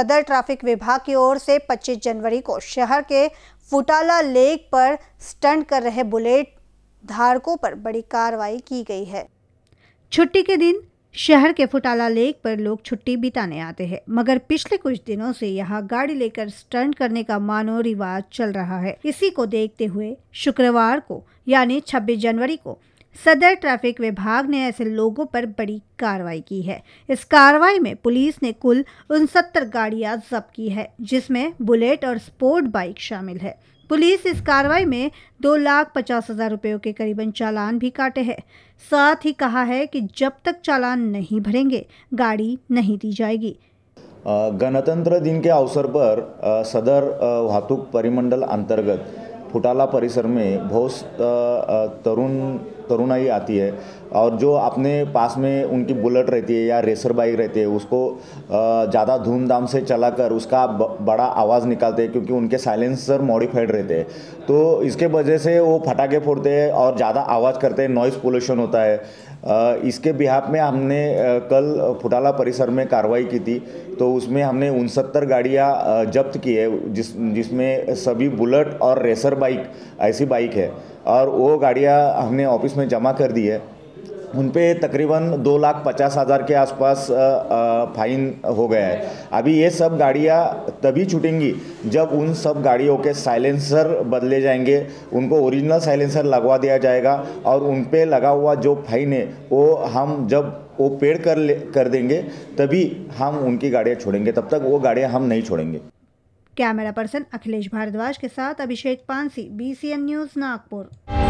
सदर ट्रैफिक विभाग की ओर से 25 जनवरी को शहर के फुटाला लेक पर स्टंट कर रहे बुलेट धारकों पर बड़ी कार्रवाई की गई है छुट्टी के दिन शहर के फुटाला लेक पर लोग छुट्टी बिताने आते हैं मगर पिछले कुछ दिनों से यहाँ गाड़ी लेकर स्टंट करने का मानो रिवाज चल रहा है इसी को देखते हुए शुक्रवार को यानी 26 जनवरी को सदर ट्रैफिक विभाग ने ऐसे लोगों पर बड़ी कार्रवाई की है इस कार्रवाई में पुलिस ने कुल उनसत्तर गाड़ियां जब्त की है जिसमें बुलेट और स्पोर्ट बाइक शामिल है पुलिस इस कार्रवाई में दो लाख पचास हजार रुपयों के करीबन चालान भी काटे हैं साथ ही कहा है कि जब तक चालान नहीं भरेंगे गाड़ी नहीं दी जाएगी गणतंत्र दिन के अवसर पर सदर वाहतूक परिमंडल अंतर्गत फुटाला परिसर में बहुत तरुण तरुणाई आती है और जो अपने पास में उनकी बुलेट रहती है या रेसर बाइक रहती है उसको ज़्यादा धूमधाम से चलाकर उसका बड़ा आवाज़ निकालते हैं क्योंकि उनके साइलेंसर मॉडिफाइड रहते हैं तो इसके वजह से वो फटाके फोड़ते हैं और ज़्यादा आवाज़ करते हैं नॉइज़ पोल्यूशन होता है इसके बिहार में हमने कल फुटाला परिसर में कार्रवाई की थी तो उसमें हमने उनसत्तर गाड़ियाँ जब्त की है जिस जिसमें सभी बुलेट और रेसर बाइक ऐसी बाइक है और वो गाड़ियाँ हमने ऑफिस में जमा कर दी है उन पर तकरीबन दो लाख पचास हज़ार के आसपास फाइन हो गया है अभी ये सब गाड़ियाँ तभी छूटेंगी जब उन सब गाड़ियों के साइलेंसर बदले जाएंगे उनको ओरिजिनल साइलेंसर लगवा दिया जाएगा और उन पर लगा हुआ जो फाइन है वो हम जब वो पेड़ कर ले कर देंगे तभी हम उनकी गाड़ियाँ छोड़ेंगे तब तक वो गाड़ियाँ हम नहीं छोड़ेंगे कैमरा पर्सन अखिलेश भारद्वाज के साथ अभिषेक पानसी बी न्यूज़ नागपुर